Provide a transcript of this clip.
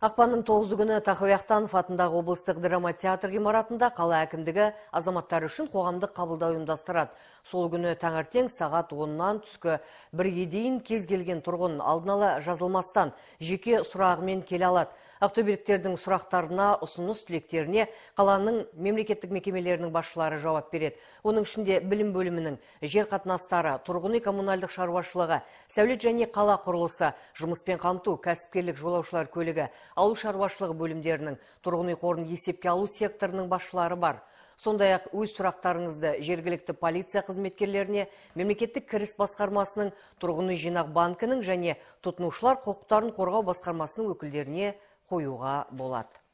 ақпанның тоғызы күні Тахауяқтанов атындағы облыстық драма театр ғимаратында қала әкімдігі азаматтар үшін қоғамдық қабылдау ұйымдастырады. Сол күні таңертең сағат оннан түскі бірге дейін кез келген тұрғын алдын ала жазылмастан жеке сұрағымен келе алады ақтөбеліктердің сұрақтарына ұсыныс тілектеріне қаланың мемлекеттік мекемелерінің басшылары жауап береді оның ішінде білім бөлімінің жер қатынастары тұрғын үй коммуналдық шаруашылығы сәулет және қала құрылысы жұмыспен қамту кәсіпкерлік жолаушылар көлігі ауыл шаруашылығы бөлімдерінің тұрғын үй қорын есепке алу секторының басшылары бар сондай ақ өз сұрақтарыңызды жергілікті полиция қызметкерлеріне мемлекеттік кіріс басқармасының тұрғын үй жинақ банкінің және тұтынушылар құқықтарын қорғау басқармасының өкілдеріне қоюға болады